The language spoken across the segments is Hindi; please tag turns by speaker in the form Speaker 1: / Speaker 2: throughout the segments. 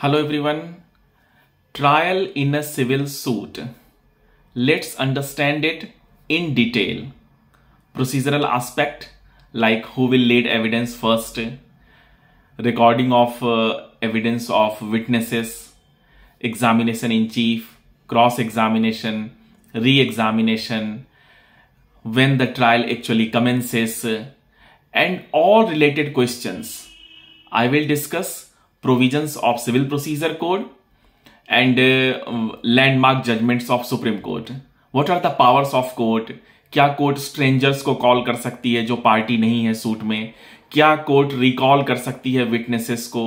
Speaker 1: Hello everyone. Trial in a civil suit. Let's understand it in detail. Procedural aspect like who will lead evidence first, recording of uh, evidence of witnesses, examination in chief, cross examination, re examination, when the trial actually commences, and all related questions. I will discuss provisions of civil procedure code and landmark judgments of Supreme Court what are the powers of court क्या कोर्ट स्ट्रेंजर्स को कॉल कर सकती है जो पार्टी नहीं है सूट में क्या कोर्ट रिकॉल कर सकती है विटनेसेस को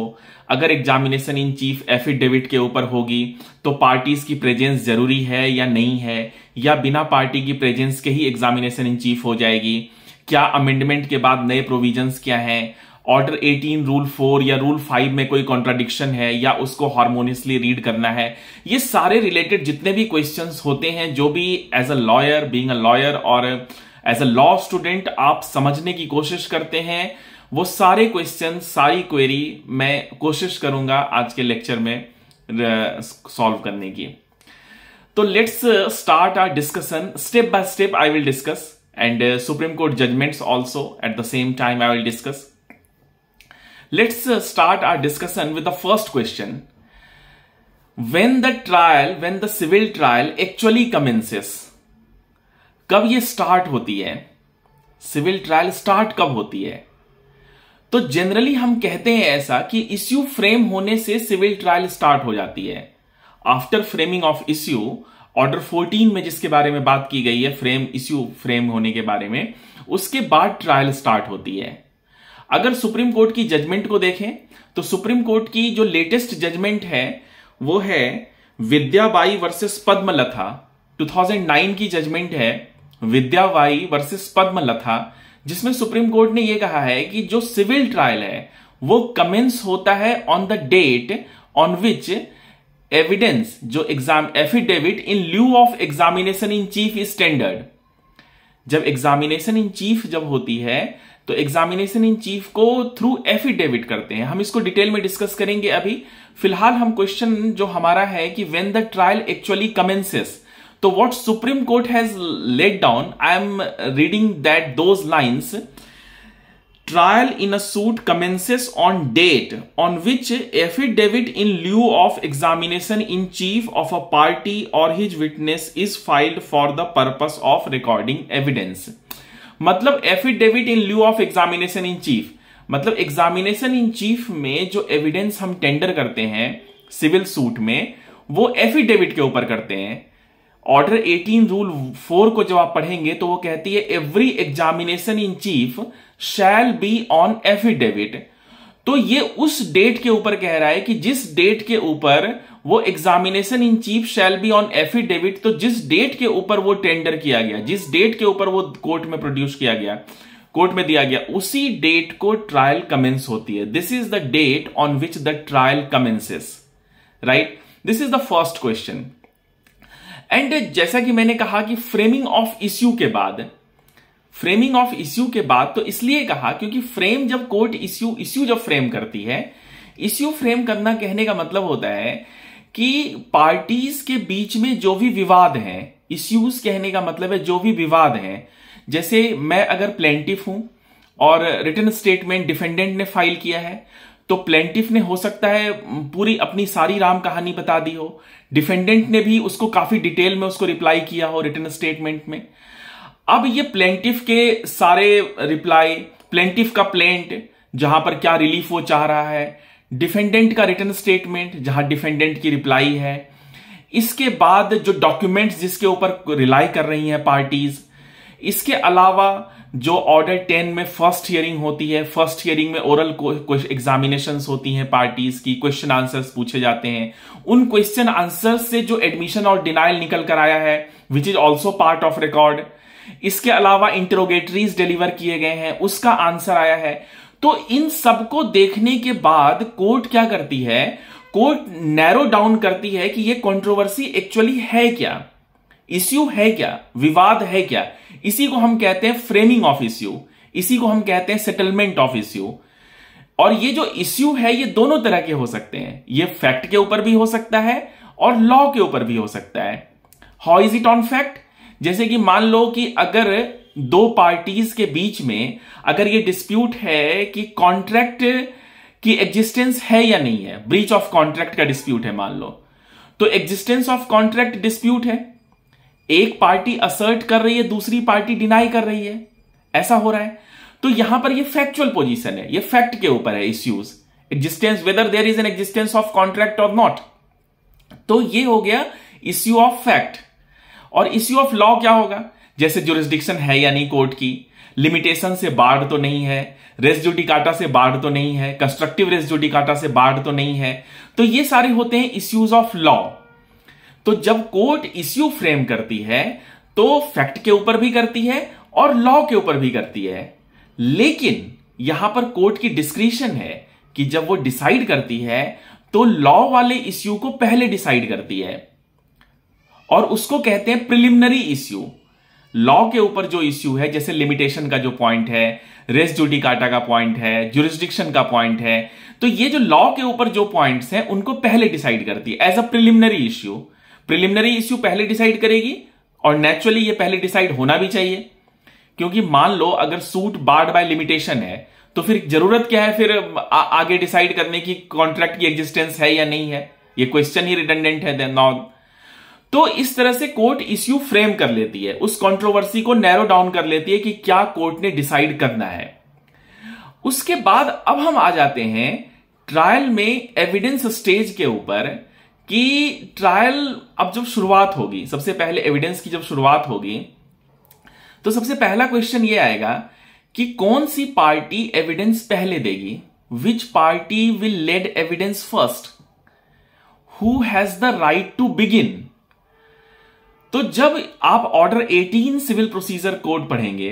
Speaker 1: अगर एग्जामिनेशन इन चीफ एफिडेविट के ऊपर होगी तो पार्टीज की प्रेजेंस जरूरी है या नहीं है या बिना पार्टी की प्रेजेंस के ही एग्जामिनेशन इन चीफ हो जाएगी क्या अमेंडमेंट के बाद नए प्रोविजंस क्या हैं ऑर्डर 18 रूल 4 या रूल 5 में कोई कॉन्ट्राडिक्शन है या उसको हार्मोनियसली रीड करना है ये सारे रिलेटेड जितने भी क्वेश्चंस होते हैं जो भी as a lawyer being a lawyer और एज अ लॉ स्टूडेंट आप समझने की कोशिश करते हैं वो सारे क्वेश्चन सारी क्वेरी मैं कोशिश करूंगा आज के लेक्चर में सॉल्व करने की तो let's start our discussion step by step I will discuss and Supreme Court judgments also at the same time I will discuss let's uh, start our discussion with the first question. When the trial, when the civil trial actually commences, कब ये स्टार्ट होती है सिविल ट्रायल स्टार्ट कब होती है तो जनरली हम कहते हैं ऐसा कि इश्यू फ्रेम होने से सिविल ट्रायल स्टार्ट हो जाती है after framing of issue order 14 में जिसके बारे में बात की गई है फ्रेम इश्यू फ्रेम होने के बारे में उसके बाद ट्रायल स्टार्ट होती है अगर सुप्रीम कोर्ट की जजमेंट को देखें तो सुप्रीम कोर्ट की जो लेटेस्ट जजमेंट है वो है विद्याबाई वर्सेस पद्मलथा 2009 की जजमेंट है विद्याबाई वर्सेस पद्मलथा जिसमें सुप्रीम कोर्ट ने यह कहा है कि जो सिविल ट्रायल है वो कमेंस होता है on the date on which evidence जो exam affidavit in lieu of examination in chief is standard जब एग्जामिनेशन इन चीफ जब होती है तो एग्जामिनेशन इन चीफ को थ्रू एफिडेविट करते हैं हम इसको डिटेल में डिस्कस करेंगे अभी फिलहाल हम क्वेश्चन जो हमारा है कि when the trial actually commences तो what Supreme court has laid down I am reading that दो lines trial in at suit commences on date on which affidavit in lieu of examination in chief of a party और his witness is filed for the purpose of recording evidence मतलब affidavit in lieu of examination in chief मतलब एग्जामिनेशन इन चीफ में जो एविडेंस हम टेंडर करते हैं सिविल सूट में वो एफिडेविट के ऊपर करते हैं ऑर्डर 18 रूल 4 को जब आप पढ़ेंगे तो वो कहती है every examination in chief shall be on affidavit तो ये उस डेट के ऊपर कह रहा है कि जिस डेट के ऊपर वो examination in chief shall be on affidavit तो जिस डेट के ऊपर वो टेंडर किया गया जिस डेट के ऊपर वो कोर्ट में प्रोड्यूस किया गया कोर्ट में दिया गया उसी डेट को ट्रायल कमेंस होती है this is the date on which the trial commences right this is the first question and जैसा कि मैंने कहा कि फ्रेमिंग ऑफ इश्यू के बाद फ्रेमिंग ऑफ इश्यू के बाद तो इसलिए कहा क्योंकि फ्रेम जब कोर्ट इश्यू इश्यू जब फ्रेम करती है इश्यू फ्रेम करना कहने का मतलब होता है कि पार्टीज के बीच में जो भी विवाद हैं इश्यूज कहने का मतलब है जो भी विवाद हैं जैसे मैं अगर प्लेंटिफ हूं और रिटर्न स्टेटमेंट डिफेंडेंट ने फाइल किया है तो प्लेंटिफ ने हो सकता है पूरी अपनी सारी राम कहानी बता दी हो डिफेंडेंट ने भी उसको काफी डिटेल में उसको रिप्लाई किया हो रिटर्न स्टेटमेंट में अब ये प्लेंटिफ के सारे रिप्लाई प्लेंटिफ का प्लेंट जहां पर क्या रिलीफ वो चाह रहा है डिफेंडेंट का रिटर्न स्टेटमेंट जहां डिफेंडेंट की रिप्लाई है इसके बाद जो डॉक्यूमेंट्स जिसके ऊपर रिलाई कर रही हैं पार्टीज इसके अलावा जो ऑर्डर टेन में फर्स्ट हियरिंग होती है फर्स्ट हियरिंग में ओरल एग्जामिनेशन होती हैं पार्टीज की क्वेश्चन आंसर्स पूछे जाते हैं उन क्वेश्चन आंसर्स से जो एडमिशन और डिनाइल निकल कर आया है which is also part of record इसके अलावा इंटरोगेटरीज डिलीवर किए गए हैं उसका आंसर आया है तो इन सबको देखने के बाद कोर्ट क्या करती है कोर्ट नैरो डाउन करती है कि ये कंट्रोवर्सी एक्चुअली है क्या इश्यू है क्या विवाद है क्या इसी को हम कहते हैं फ्रेमिंग ऑफ इश्यू इसी को हम कहते हैं सेटलमेंट ऑफ इश्यू और ये जो इश्यू है ये दोनों तरह के हो सकते हैं ये फैक्ट के ऊपर भी हो सकता है और लॉ के ऊपर भी हो सकता है how is it on fact जैसे कि मान लो कि अगर दो पार्टीज के बीच में अगर ये डिस्प्यूट है कि कॉन्ट्रैक्ट की एग्जिस्टेंस है या नहीं है ब्रीच ऑफ कॉन्ट्रैक्ट का डिस्प्यूट है मान लो तो एग्जिस्टेंस ऑफ कॉन्ट्रैक्ट डिस्प्यूट है एक पार्टी असर्ट कर रही है दूसरी पार्टी डिनाई कर रही है ऐसा हो रहा है तो यहां पर ये फैक्चुअल पोजीशन है ये फैक्ट के ऊपर है issues existence whether there is an existence of contract और नॉट तो ये हो गया इश्यू ऑफ फैक्ट और इश्यू ऑफ लॉ क्या होगा जैसे जुरिस्डिक्शन है या नहीं कोर्ट की लिमिटेशन से बाढ़ तो नहीं है रेस काटा से बाढ़ तो नहीं है कंस्ट्रक्टिव रेस जुडिकाटा से बाढ़ तो नहीं है तो ये सारे होते हैं इश्यूज ऑफ लॉ तो जब कोर्ट इश्यू फ्रेम करती है तो फैक्ट के ऊपर भी करती है और लॉ के ऊपर भी करती है लेकिन यहां पर कोर्ट की डिस्क्रिशन है कि जब वो डिसाइड करती है तो लॉ वाले इश्यू को पहले डिसाइड करती है और उसको कहते हैं प्रिलिमिनरी इश्यू लॉ के ऊपर जो इश्यू है जैसे लिमिटेशन का जो पॉइंट है रेस ड्यूटी काटा का पॉइंट है जुरिस्डिक्शन का पॉइंट है तो ये जो लॉ के ऊपर जो पॉइंट्स हैं उनको पहले डिसाइड करती है as a preliminary issue preliminary issue पहले डिसाइड करेगी और नेचुरली ये पहले डिसाइड होना भी चाहिए क्योंकि मान लो अगर सूट बार्ड बाय लिमिटेशन है तो फिर जरूरत क्या है फिर आ, आगे डिसाइड करने की कॉन्ट्रैक्ट की एग्जिस्टेंस है या नहीं है ये क्वेश्चन ही रिटेंडेंट है नॉट तो इस तरह से कोर्ट इश्यू फ्रेम कर लेती है उस कंट्रोवर्सी को नैरो डाउन कर लेती है कि क्या कोर्ट ने डिसाइड करना है उसके बाद अब हम आ जाते हैं ट्रायल में एविडेंस स्टेज के ऊपर कि ट्रायल अब जब शुरुआत होगी सबसे पहले एविडेंस की जब शुरुआत होगी तो सबसे पहला क्वेश्चन ये आएगा कि कौन सी पार्टी एविडेंस पहले देगी which party will lead evidence first who has the right to begin तो जब आप ऑर्डर 18 सिविल प्रोसीजर कोड पढ़ेंगे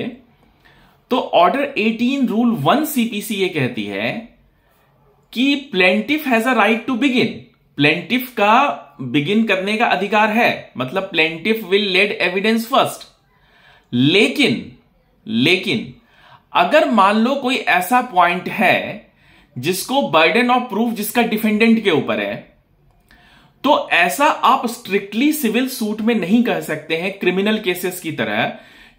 Speaker 1: तो ऑर्डर 18 रूल वन सीपीसी ये कहती है कि plaintiff has a right to begin plaintiff का बिगिन करने का अधिकार है मतलब plaintiff will lead evidence first लेकिन लेकिन अगर मान लो कोई ऐसा पॉइंट है जिसको बर्डन ऑफ प्रूफ जिसका डिफेंडेंट के ऊपर है तो ऐसा आप स्ट्रिक्टली सिविल सूट में नहीं कह सकते हैं क्रिमिनल केसेस की तरह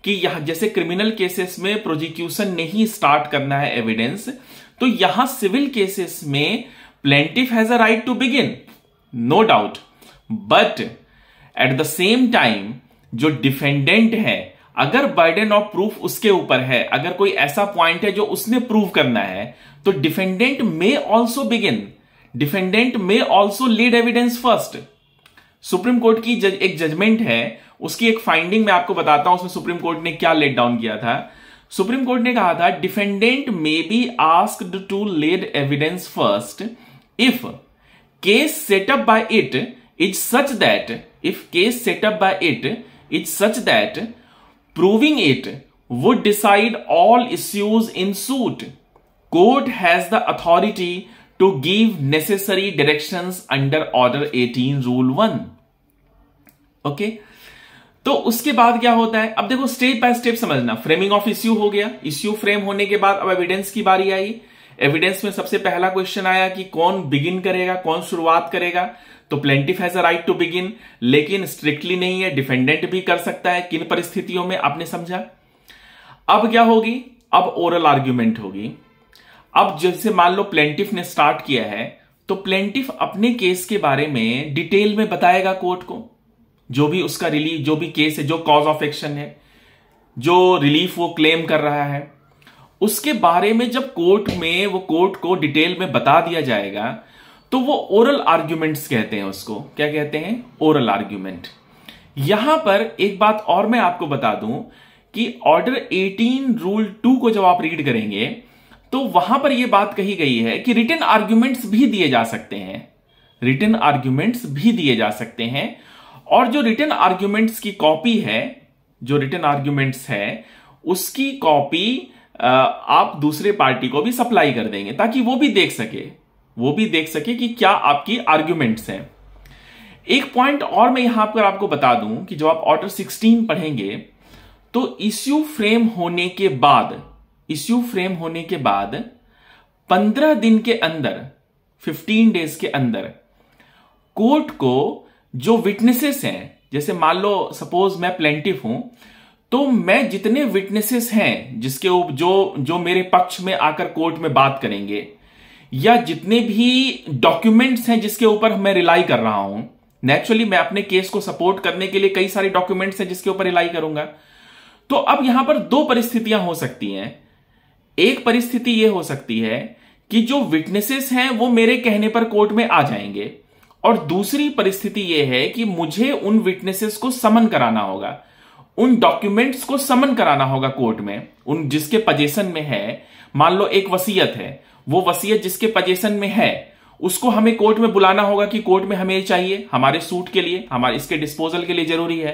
Speaker 1: कि यहां जैसे क्रिमिनल केसेस में प्रोजिक्यूशन नहीं स्टार्ट करना है एविडेंस तो यहां सिविल केसेस में plaintiff has a right to begin no doubt but at the same time जो डिफेंडेंट है अगर बर्डन ऑफ प्रूफ उसके ऊपर है अगर कोई ऐसा पॉइंट है जो उसने प्रूव करना है तो defendant may also begin defendant may also lead evidence first Supreme court की जज, एक जजमेंट है उसकी एक फाइंडिंग मैं आपको बताता हूं उसमें सुप्रीम कोर्ट ने क्या लेट डाउन किया था सुप्रीम कोर्ट ने कहा था defendant may be asked to lead evidence first if case set up by it is such that if case set up by it is such that proving it would decide all issues in suit court has the authority to give necessary directions under order 18 rule 1 okay okay? तो उसके बाद क्या होता है अब देखो स्टेप बाय स्टेप समझना फ्रेमिंग ऑफ इश्यू हो गया इश्यू फ्रेम होने के बाद अब एविडेंस की बारी आई एविडेंस में सबसे पहला क्वेश्चन आया कि कौन बिगिन करेगा कौन शुरुआत करेगा तो plaintiff has a right to begin लेकिन स्ट्रिक्टली नहीं है डिफेंडेंट भी कर सकता है किन परिस्थितियों में आपने समझा अब क्या होगी अब ओरल आर्ग्यूमेंट होगी अब जैसे मान लो प्लेंटिफ ने स्टार्ट किया है तो प्लेंटिफ अपने केस के बारे में डिटेल में बताएगा कोर्ट को जो भी उसका रिलीफ जो भी केस है जो कॉज ऑफ एक्शन है जो रिलीफ वो क्लेम कर रहा है उसके बारे में जब कोर्ट में वो कोर्ट को डिटेल में बता दिया जाएगा तो वो ओरल आर्ग्यूमेंट्स कहते हैं उसको क्या कहते हैं ओरल आर्ग्यूमेंट यहां पर एक बात और मैं आपको बता दूं कि ऑर्डर 18 रूल 2 को जब आप रीड करेंगे तो वहां पर यह बात कही गई है कि रिटर्न आर्ग्यूमेंट्स भी दिए जा सकते हैं रिटर्न आर्ग्यूमेंट्स भी दिए जा सकते हैं और जो रिटर्न आर्ग्यूमेंट्स की कॉपी है जो रिटर्न आर्ग्यूमेंट्स है उसकी कॉपी आप दूसरे पार्टी को भी सप्लाई कर देंगे ताकि वो भी देख सके वो भी देख सके कि क्या आपकी आर्ग्यूमेंट्स हैं एक पॉइंट और मैं यहां पर आपको बता दूं कि जब आप ऑर्डर 16 पढ़ेंगे तो इश्यू फ्रेम होने के बाद इश्यू फ्रेम होने के बाद पंद्रह दिन के अंदर फिफ्टीन डेज के अंदर कोर्ट को जो विटनेसेस हैं जैसे मान लो सपोज मैं प्लेंटिव हूं तो मैं जितने विटनेसेस हैं जिसके जो जो मेरे पक्ष में आकर कोर्ट में बात करेंगे या जितने भी डॉक्यूमेंट्स हैं जिसके ऊपर मैं रिलाई कर रहा हूं नेचुरली मैं अपने केस को सपोर्ट करने के लिए कई सारे डॉक्यूमेंट्स हैं जिसके ऊपर रिलाई करूंगा तो अब यहां पर दो परिस्थितियां हो सकती हैं एक परिस्थिति यह हो सकती है कि जो विटनेसेस हैं वो मेरे कहने पर कोर्ट में आ जाएंगे और दूसरी परिस्थिति यह है कि मुझे उन विटनेसेस को समन कराना होगा उन डॉक्यूमेंट्स को समन कराना होगा कोर्ट में उन जिसके पजेशन में है मान लो एक वसीयत है वो वसीयत जिसके पजेशन में है उसको हमें कोर्ट में बुलाना होगा कि कोर्ट में हमें चाहिए हमारे सूट के लिए हमारे इसके डिस्पोजल के लिए जरूरी है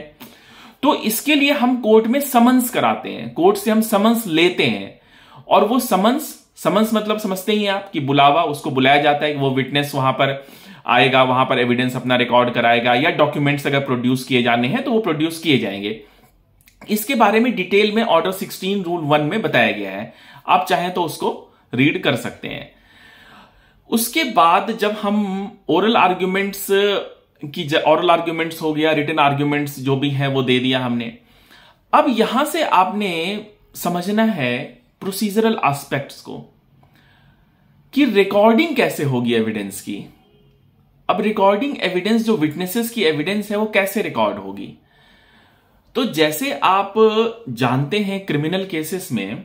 Speaker 1: तो इसके लिए हम कोर्ट में समन्स कराते हैं कोर्ट से हम समन्स लेते हैं और वो समन्स समन्स मतलब समझते ही आप कि बुलावा उसको बुलाया जाता है कि वो विटनेस वहां पर आएगा वहां पर एविडेंस अपना रिकॉर्ड कराएगा या डॉक्यूमेंट्स अगर प्रोड्यूस किए जाने हैं तो वो प्रोड्यूस किए जाएंगे इसके बारे में डिटेल में ऑर्डर 16 रूल वन में बताया गया है आप चाहें तो उसको रीड कर सकते हैं उसके बाद जब हम ओरल आर्ग्यूमेंट्स की ओरल आर्ग्यूमेंट्स हो गया रिटर्न आर्ग्यूमेंट्स जो भी है वो दे दिया हमने अब यहां से आपने समझना है प्रोसीजरल एस्पेक्ट्स को कि रिकॉर्डिंग कैसे होगी एविडेंस की अब रिकॉर्डिंग एविडेंस जो विटनेसेस की एविडेंस है वो कैसे रिकॉर्ड होगी तो जैसे आप जानते हैं क्रिमिनल केसेस में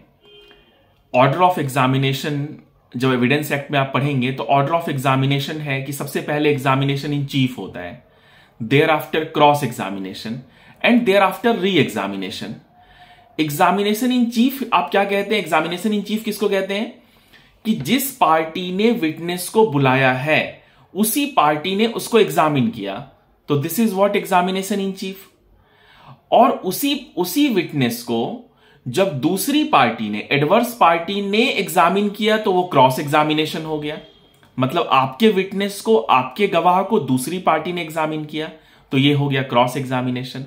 Speaker 1: ऑर्डर ऑफ एग्जामिनेशन जब एविडेंस एक्ट में आप पढ़ेंगे तो ऑर्डर ऑफ एग्जामिनेशन है कि सबसे पहले एग्जामिनेशन इन चीफ होता है thereafter cross examination and thereafter re examination examination in chief आप क्या कहते हैं एग्जामिनेशन इन चीफ किसको कहते हैं कि जिस पार्टी ने विटनेस को बुलाया है उसी पार्टी ने उसको एग्जामिन किया तो this is what examination in chief और उसी उसी विटनेस को जब दूसरी पार्टी ने एडवर्स पार्टी ने एग्जामिन किया तो वो क्रॉस एग्जामिनेशन हो गया मतलब आपके विटनेस को आपके गवाह को दूसरी पार्टी ने एग्जामिन किया तो ये हो गया क्रॉस एग्जामिनेशन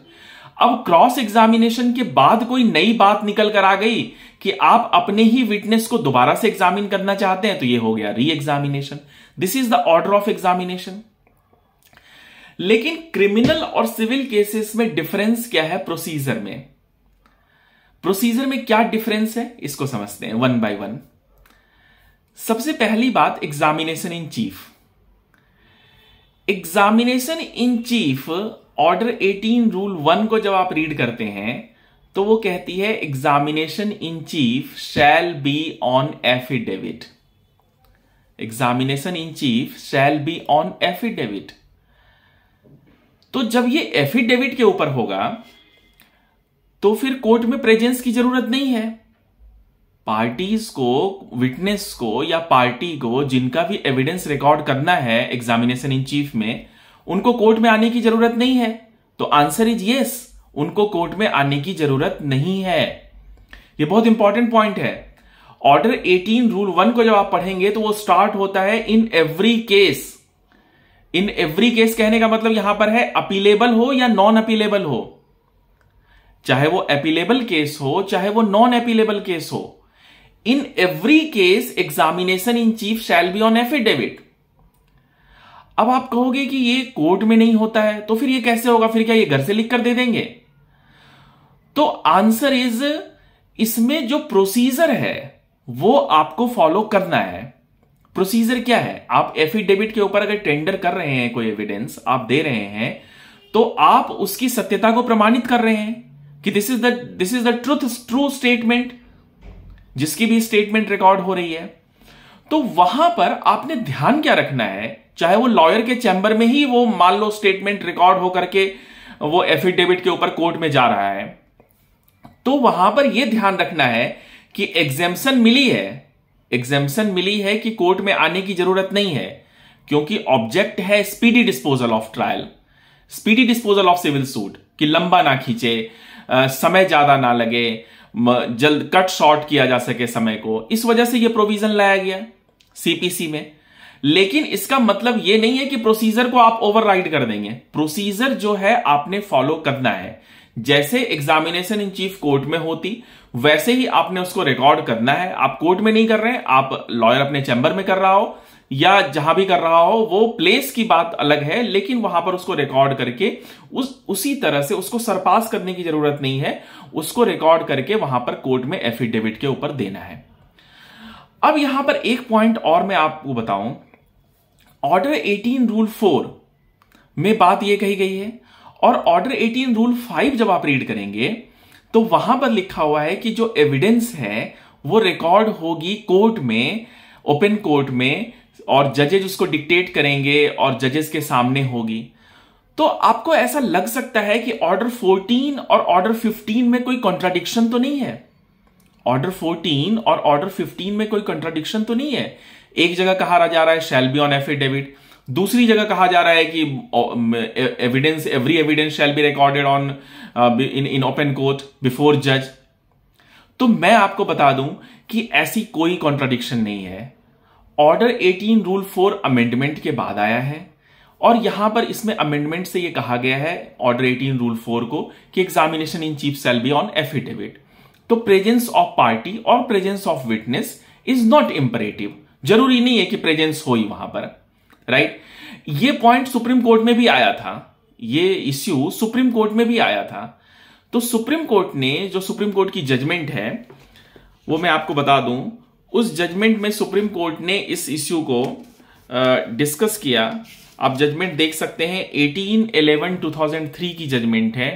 Speaker 1: अब क्रॉस एग्जामिनेशन के बाद कोई नई बात निकल कर आ गई कि आप अपने ही विटनेस को दोबारा से एग्जामिन करना चाहते हैं तो ये हो गया re examination this is the order of examination लेकिन क्रिमिनल और सिविल केसेस में डिफरेंस क्या है प्रोसीजर में प्रोसीजर में क्या डिफरेंस है इसको समझते हैं वन बाय वन सबसे पहली बात examination in chief examination in chief order 18 rule one को जब आप रीड करते हैं तो वो कहती है examination in chief shall be on affidavit examination in chief shall be on affidavit तो जब ये एफिडेविट के ऊपर होगा तो फिर कोर्ट में प्रेजेंस की जरूरत नहीं है पार्टीज को विटनेस को या पार्टी को जिनका भी एविडेंस रिकॉर्ड करना है एग्जामिनेशन इन चीफ में उनको कोर्ट में आने की जरूरत नहीं है तो आंसर इज यस उनको कोर्ट में आने की जरूरत नहीं है यह बहुत इंपॉर्टेंट पॉइंट है ऑर्डर 18 रूल वन को जब आप पढ़ेंगे तो वो स्टार्ट होता है in every case in every case कहने का मतलब यहां पर है अपीलेबल हो या नॉन अपीलेबल हो चाहे वो अपीलेबल केस हो चाहे वो नॉन अपीलेबल केस हो in every case examination in chief shall be on affidavit अब आप कहोगे कि ये कोर्ट में नहीं होता है तो फिर ये कैसे होगा फिर क्या ये घर से लिख कर दे देंगे तो आंसर इज इसमें जो प्रोसीजर है वो आपको फॉलो करना है प्रोसीजर क्या है आप एफिडेविट के ऊपर अगर टेंडर कर रहे हैं कोई एविडेंस आप दे रहे हैं तो आप उसकी सत्यता को प्रमाणित कर रहे हैं कि this is the this is the truth true statement जिसकी भी स्टेटमेंट रिकॉर्ड हो रही है तो वहां पर आपने ध्यान क्या रखना है चाहे वो लॉयर के चैम्बर में ही वो मान लो स्टेटमेंट रिकॉर्ड होकर के वो एफिडेविट के ऊपर कोर्ट में जा रहा है तो वहां पर यह ध्यान रखना है कि एग्जेम्पन मिली है एग्जेम्पन मिली है कि कोर्ट में आने की जरूरत नहीं है क्योंकि ऑब्जेक्ट है speedy disposal of trial speedy disposal of civil suit कि लंबा ना खींचे समय ज्यादा ना लगे जल्द कट शॉर्ट किया जा सके समय को इस वजह से यह प्रोविजन लाया गया सीपीसी में लेकिन इसका मतलब यह नहीं है कि प्रोसीजर को आप ओवरराइड कर देंगे प्रोसीजर जो है आपने फॉलो करना है जैसे एग्जामिनेशन इन चीफ कोर्ट में होती वैसे ही आपने उसको रिकॉर्ड करना है आप कोर्ट में नहीं कर रहे हैं आप लॉयर अपने चैंबर में कर रहा हो या जहां भी कर रहा हो वो प्लेस की बात अलग है लेकिन वहां पर उसको रिकॉर्ड करके उस उसी तरह से उसको सरपास करने की जरूरत नहीं है उसको रिकॉर्ड करके वहां पर कोर्ट में एफिडेविट के ऊपर देना है अब यहां पर एक पॉइंट और मैं आपको बताऊं ऑर्डर 18 रूल 4 में बात यह कही गई है और ऑर्डर 18 रूल 5 जब आप रीड करेंगे तो वहां पर लिखा हुआ है कि जो एविडेंस है वो रिकॉर्ड होगी कोर्ट में ओपन कोर्ट में और जजेज उसको डिक्टेट करेंगे और जजेस के सामने होगी तो आपको ऐसा लग सकता है कि ऑर्डर 14 और ऑर्डर 15 में कोई कॉन्ट्राडिक्शन तो नहीं है ऑर्डर 14 और ऑर्डर 15 में कोई कॉन्ट्राडिक्शन तो नहीं है एक जगह कहा जा रहा है शैल बी ऑन एफिडेविट दूसरी जगह कहा जा रहा है कि evidence every evidence shall be recorded on in in open court before जज तो मैं आपको बता दूं कि ऐसी कोई कॉन्ट्राडिक्शन नहीं है ऑर्डर 18 रूल 4 अमेंडमेंट के बाद आया है और यहां पर इसमें अमेंडमेंट से यह कहा गया है ऑर्डर 18 रूल 4 को कि examination in chief shall be on affidavit तो प्रेजेंस ऑफ पार्टी और presence of witness is not imperative जरूरी नहीं है कि प्रेजेंस हो ही वहां पर राइट ये पॉइंट सुप्रीम कोर्ट में भी आया था ये इश्यू सुप्रीम कोर्ट में भी आया था तो सुप्रीम कोर्ट ने जो सुप्रीम कोर्ट की जजमेंट है वो मैं आपको बता दूं उस जजमेंट में सुप्रीम कोर्ट ने इस इश्यू को डिस्कस किया आप जजमेंट देख सकते हैं 18 11 2003 की जजमेंट है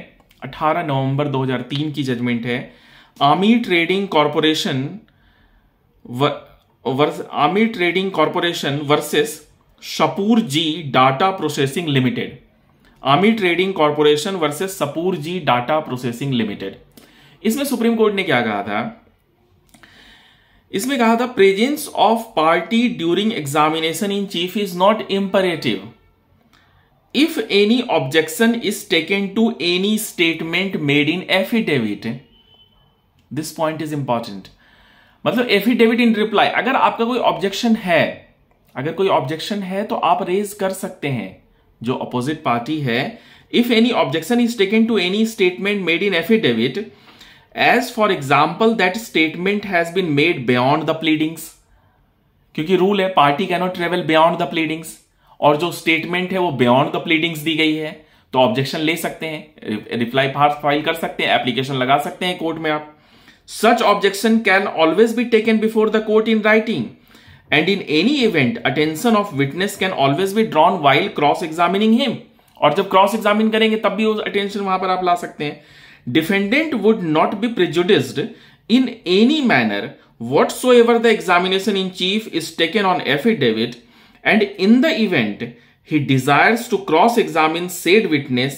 Speaker 1: 18 नवंबर 2003 की जजमेंट है Army Trading Corporation Army Trading Corporation versus Shapoor ji Data Processing Limited Army Trading Corporation versus Sapoor ji Data Processing Limited इसमें सुप्रीम कोर्ट ने क्या कहा था इसमें कहा था presence of party during examination in chief is not imperative if any objection is taken to any statement made in affidavit this point is important मतलब एफिडेविट इन रिप्लाई अगर आपका कोई ऑब्जेक्शन है अगर कोई ऑब्जेक्शन है तो आप रेज कर सकते हैं जो अपोजिट पार्टी है if any objection is taken to any statement made in affidavit as for example that statement has been made beyond the pleadings क्योंकि रूल है party cannot travel beyond the pleadings और जो स्टेटमेंट है वो बियॉन्ड द प्लीडिंग्स दी गई है तो ऑब्जेक्शन ले सकते हैं रिप्लाई फाइल कर सकते हैं एप्लीकेशन लगा सकते हैं कोर्ट में आप Such objection can always be taken before the court in writing. And in any event, attention of witness can always be drawn while cross-examining him. और जब क्रॉस एग्जामिन करेंगे तब भी अटेंशन वहां पर आप ला सकते हैं defendant would not be prejudiced in any manner whatsoever the examination in chief is taken on affidavit and in the event he desires to cross examine said witness,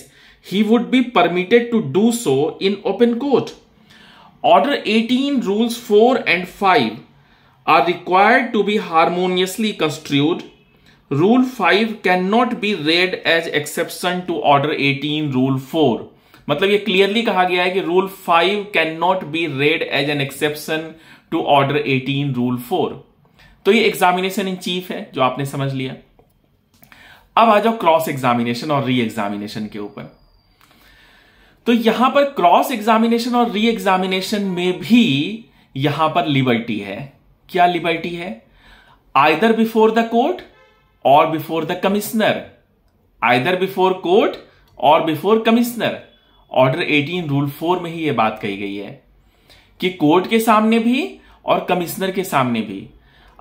Speaker 1: he would be permitted to do so in open court. Order 18 rules 4 and 5 are required to be harmoniously construed. Rule 5 cannot be read as exception to Order 18 Rule 4. मतलब ये क्लियरली कहा गया है कि rule 5 can not be read as an exception to order 18 rule 4 तो ये एग्जामिनेशन इन चीफ है जो आपने समझ लिया अब आ जाओ क्रॉस एग्जामिनेशन और री एग्जामिनेशन के ऊपर तो यहां पर क्रॉस एग्जामिनेशन और री एग्जामिनेशन में भी यहां पर लिबर्टी है क्या लिबर्टी है आइदर बिफोर द कोर्ट और before the commissioner either before court और before commissioner order 18 rule four में ही यह बात कही गई है कि कोर्ट के सामने भी और कमिश्नर के सामने भी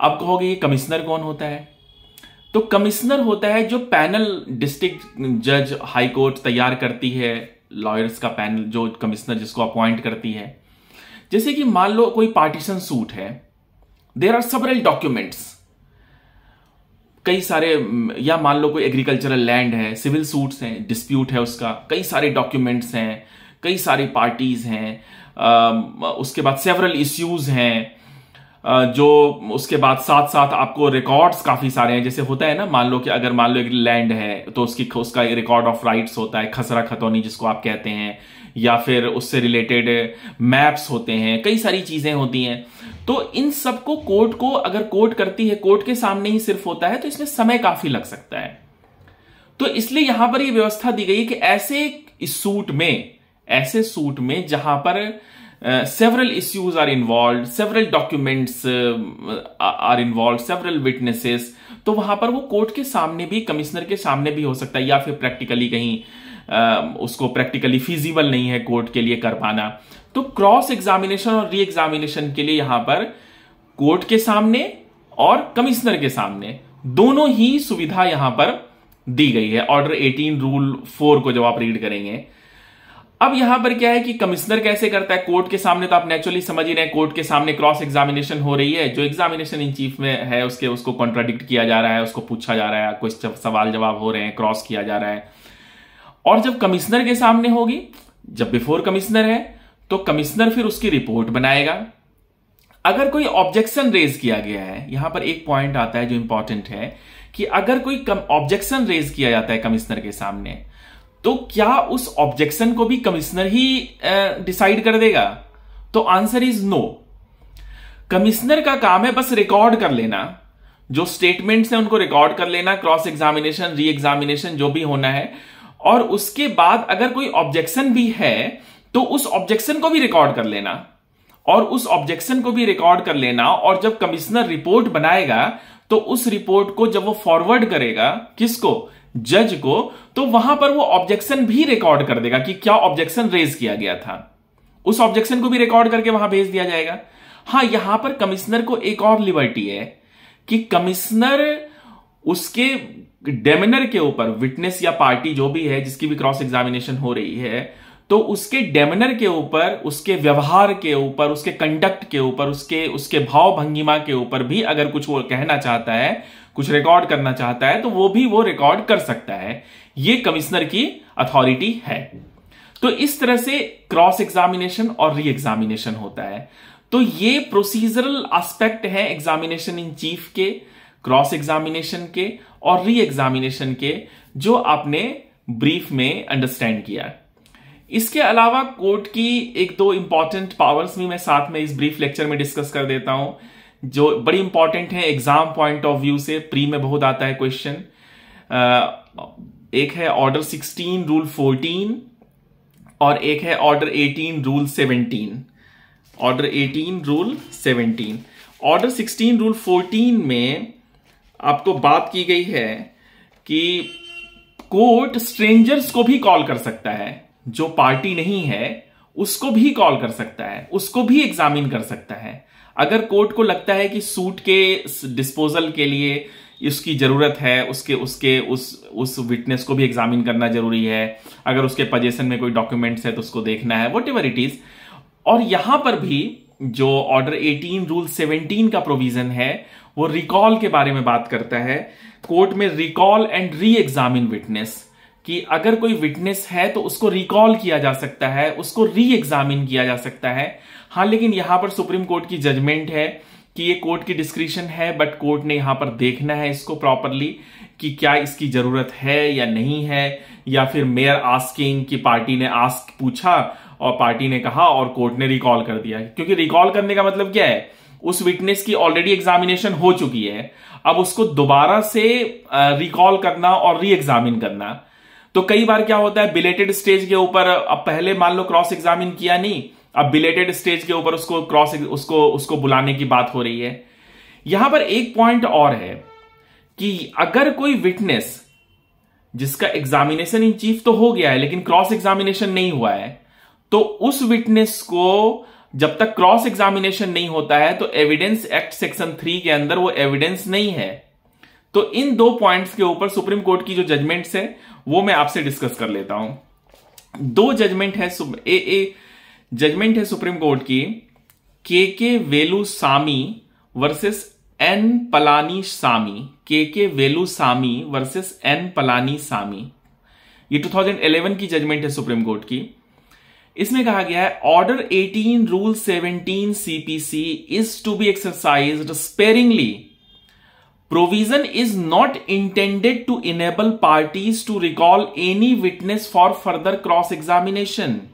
Speaker 1: अब कहोगे ये कमिश्नर कौन होता है तो कमिश्नर होता है जो पैनल डिस्ट्रिक्ट जज हाई कोर्ट तैयार करती है लॉयर्स का पैनल जो कमिश्नर जिसको अपॉइंट करती है जैसे कि मान लो कोई पार्टीशन सूट है देर आर सबरल डॉक्यूमेंट्स कई सारे या मान लो कोई एग्रीकल्चरल लैंड है सिविल सूट्स हैं डिस्प्यूट है उसका कई सारे डॉक्यूमेंट्स हैं कई सारी पार्टीज हैं उसके बाद सेवरल इश्यूज हैं जो उसके बाद साथ साथ आपको रिकॉर्ड्स काफ़ी सारे हैं जैसे होता है ना मान लो कि अगर मान लो एक लैंड है तो उसकी उसका रिकॉर्ड ऑफ राइट्स होता है खसरा खतौनी जिसको आप कहते हैं या फिर उससे रिलेटेड मैप्स होते हैं कई सारी चीज़ें होती हैं तो इन सबको कोर्ट को अगर कोर्ट करती है कोर्ट के सामने ही सिर्फ होता है तो इसमें समय काफ़ी लग सकता है तो इसलिए यहां पर यह व्यवस्था दी गई है कि ऐसे सूट में ऐसे सूट में जहां पर several uh, several issues are involved, several documents uh, are involved, several witnesses. तो वहां पर वो कोर्ट के सामने भी कमिश्नर के सामने भी हो सकता है या फिर प्रैक्टिकली कहीं uh, उसको प्रैक्टिकली फिजिबल नहीं है कोर्ट के लिए कर पाना तो क्रॉस एग्जामिनेशन और री एग्जामिनेशन के लिए यहां पर कोर्ट के सामने और कमिश्नर के सामने दोनों ही सुविधा यहां पर दी गई है ऑर्डर 18 रूल 4 को जब आप रीड करेंगे अब यहां पर क्या है कि कमिश्नर कैसे करता है कोर्ट के सामने तो आप नेचुरली समझ ही रहे हैं कोर्ट के सामने क्रॉस एग्जामिनेशन हो रही है जो एग्जामिनेशन इन चीफ में है उसके उसको कॉन्ट्राडिक्ट किया जा रहा है उसको पूछा जा रहा है कुछ सवाल जवाब हो रहे हैं क्रॉस किया जा रहा है और जब कमिश्नर के सामने होगी जब बिफोर कमिश्नर है तो कमिश्नर फिर उसकी रिपोर्ट बनाएगा अगर कोई ऑब्जेक्शन रेज किया गया है यहां पर एक पॉइंट आता है जो इंपॉर्टेंट है कि अगर कोई ऑब्जेक्शन रेज किया जाता है कमिश्नर के सामने तो क्या उस ऑब्जेक्शन को भी कमिश्नर ही डिसाइड कर देगा तो आंसर इज नो कमिश्नर का काम है बस रिकॉर्ड कर लेना जो स्टेटमेंट्स हैं उनको रिकॉर्ड कर लेना क्रॉस एग्जामिनेशन री एग्जामिनेशन जो भी होना है और उसके बाद अगर कोई ऑब्जेक्शन भी है तो उस ऑब्जेक्शन को भी रिकॉर्ड कर लेना और उस ऑब्जेक्शन को भी रिकॉर्ड कर लेना और जब कमिश्नर रिपोर्ट बनाएगा तो उस रिपोर्ट को जब वो फॉरवर्ड करेगा किसको जज को तो वहां पर वो ऑब्जेक्शन भी रिकॉर्ड कर देगा कि क्या ऑब्जेक्शन रेज किया गया था उस ऑब्जेक्शन को भी रिकॉर्ड करके वहां भेज दिया जाएगा हाँ यहां पर कमिश्नर को एक और लिबर्टी है कि कमिश्नर उसके डेमिनर के ऊपर विटनेस या पार्टी जो भी है जिसकी भी क्रॉस एग्जामिनेशन हो रही है तो उसके डेमिनर के ऊपर उसके व्यवहार के ऊपर उसके कंडक्ट के ऊपर उसके उसके भाव भंगिमा के ऊपर भी अगर कुछ वो कहना चाहता है कुछ रिकॉर्ड करना चाहता है तो वो भी वो रिकॉर्ड कर सकता है ये कमिश्नर की अथॉरिटी है तो इस तरह से क्रॉस एग्जामिनेशन और री एग्जामिनेशन होता है तो ये प्रोसीजरल एस्पेक्ट है एग्जामिनेशन इन चीफ के क्रॉस एग्जामिनेशन के और री एग्जामिनेशन के जो आपने ब्रीफ में अंडरस्टैंड किया इसके अलावा कोर्ट की एक दो इंपॉर्टेंट पावर्स भी मैं साथ में इस ब्रीफ लेक्चर में डिस्कस कर देता हूं जो बड़ी इंपॉर्टेंट है एग्जाम पॉइंट ऑफ व्यू से प्री में बहुत आता है क्वेश्चन uh, एक है ऑर्डर 16 रूल 14 और एक है order 18 rule 17 order 18 rule 17 order 16 rule 14 में आपको बात की गई है कि कोर्ट स्ट्रेंजर्स को भी कॉल कर सकता है जो पार्टी नहीं है उसको भी कॉल कर सकता है उसको भी एग्जामिन कर सकता है अगर कोर्ट को लगता है कि सूट के डिस्पोजल के लिए इसकी ज़रूरत है उसके उसके उस उस विटनेस को भी एग्जामिन करना जरूरी है अगर उसके पजेशन में कोई डॉक्यूमेंट्स है तो उसको देखना है वट एवर इट इज और यहां पर भी जो ऑर्डर 18 रूल 17 का प्रोविजन है वो रिकॉल के बारे में बात करता है कोर्ट में recall and re examine witness कि अगर कोई विटनेस है तो उसको रिकॉल किया जा सकता है उसको री एग्जामिन किया जा सकता है हाँ लेकिन यहां पर सुप्रीम कोर्ट की जजमेंट है कि ये कोर्ट की डिस्क्रिप्शन है बट कोर्ट ने यहां पर देखना है इसको प्रॉपरली कि क्या इसकी जरूरत है या नहीं है या फिर मेयर आस्किंग की पार्टी ने आस्क पूछा और पार्टी ने कहा और कोर्ट ने रिकॉल कर दिया क्योंकि रिकॉल करने का मतलब क्या है उस विटनेस की ऑलरेडी एग्जामिनेशन हो चुकी है अब उसको दोबारा से रिकॉल करना और री एग्जामिन करना तो कई बार क्या होता है बिलेटेड स्टेज के ऊपर अब पहले मान लो क्रॉस एग्जामिन किया नहीं अब बिलेटेड स्टेज के ऊपर उसको क्रॉस उसको उसको बुलाने की बात हो रही है यहां पर एक पॉइंट और है कि अगर कोई विटनेस जिसका एग्जामिनेशन इन चीफ तो हो गया है लेकिन क्रॉस एग्जामिनेशन नहीं हुआ है तो उस विटनेस को जब तक क्रॉस एग्जामिनेशन नहीं होता है तो एविडेंस एक्ट सेक्शन थ्री के अंदर वो एविडेंस नहीं है तो इन दो पॉइंट्स के ऊपर सुप्रीम कोर्ट की जो जजमेंट्स है वो मैं आपसे डिस्कस कर लेता हूं दो जजमेंट है ए, ए जजमेंट है सुप्रीम कोर्ट की K K Velusamy versus N Palanisamy K K Velusamy versus N Palanisamy ये 2011 की जजमेंट है सुप्रीम कोर्ट की इसमें कहा गया है order 18 rule 17 CPC is to be exercised sparingly Provision is not intended to enable parties to recall any witness for further cross-examination.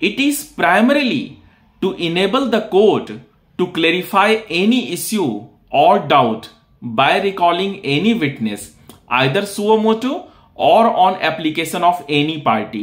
Speaker 1: It is primarily to enable the court to clarify any issue or doubt by recalling any witness either suo motu or on application of any party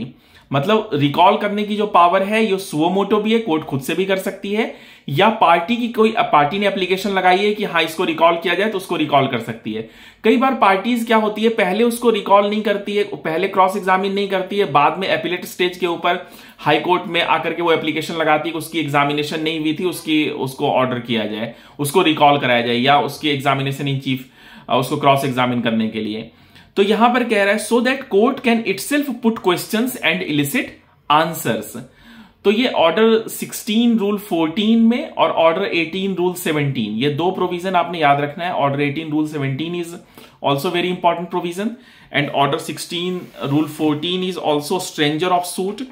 Speaker 1: मतलब रिकॉल करने की जो पावर है ये सुओमोटो भी है कोर्ट खुद से भी कर सकती है या पार्टी की कोई पार्टी ने एप्लीकेशन लगाई है कि हाँ इसको रिकॉल किया जाए तो उसको रिकॉल कर सकती है कई बार पार्टीज क्या होती है पहले उसको रिकॉल नहीं करती है पहले क्रॉस एग्जामिन नहीं करती है बाद में एपिलेट स्टेज के ऊपर हाई कोर्ट में आकर के वो एप्लीकेशन लगाती है कि उसकी एग्जामिनेशन नहीं हुई थी उसकी उसको ऑर्डर किया जाए उसको रिकॉल कराया जाए या उसकी एग्जामिनेशन इन चीफ उसको क्रॉस एग्जामिन करने के लिए तो यहां पर कह रहा है so that court can itself put question and elicit answers तो ये ऑर्डर 16 रूल 14 में और ऑर्डर 18 रूल 17 ये दो प्रोविजन आपने याद रखना है order 18 rule 17 is also very important provision and order 16 rule 14 is also stranger of suit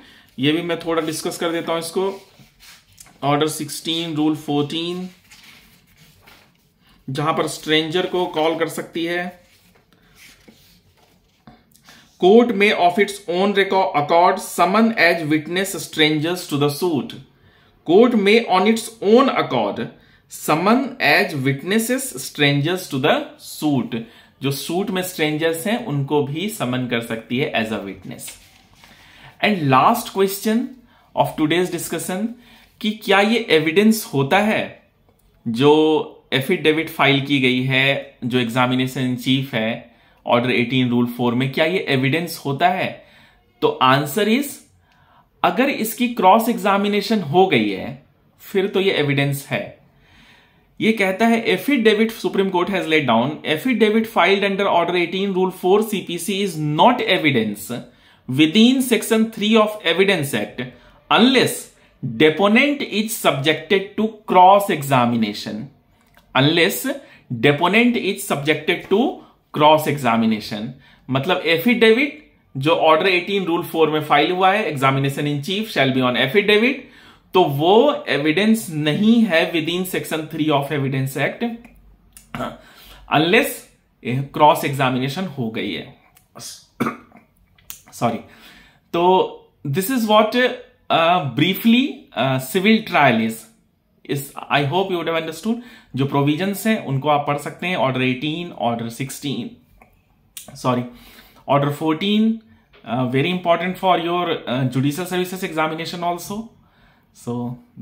Speaker 1: ये भी मैं थोड़ा डिस्कस कर देता हूं इसको ऑर्डर 16 रूल 14 जहां पर स्ट्रेंजर को कॉल कर सकती है कोर्ट में of its own record accord summon as witness strangers to the suit court में on its own accord summon as witness strangers to the suit जो सूट में स्ट्रेंजर्स हैं उनको भी समन कर सकती है as a witness and last question of today's discussion कि क्या ये एविडेंस होता है जो एफिडेविट फाइल की गई है जो एग्जामिनेशन इन चीफ है ऑर्डर 18 रूल 4 में क्या ये एविडेंस होता है तो आंसर इज अगर इसकी क्रॉस एग्जामिनेशन हो गई है फिर तो ये एविडेंस है ये कहता है affidavit supreme court has laid down affidavit filed under order 18 rule 4 CPC is not evidence within section 3 of evidence act unless deponent is subjected to cross examination unless deponent is subjected to cross examination मतलब एफिडेविट जो ऑर्डर 18 रूल फोर में फाइल हुआ है examination in chief shall be on affidavit तो वो एविडेंस नहीं है within section three of evidence act unless cross examination हो गई है सॉरी तो this is what briefly civil trial is this I hope you have understood जो प्रोविजन है उनको आप पढ़ सकते हैं order 18 order 16 sorry order 14 very important for your judicial services examination also so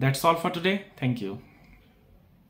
Speaker 1: that's all for today thank you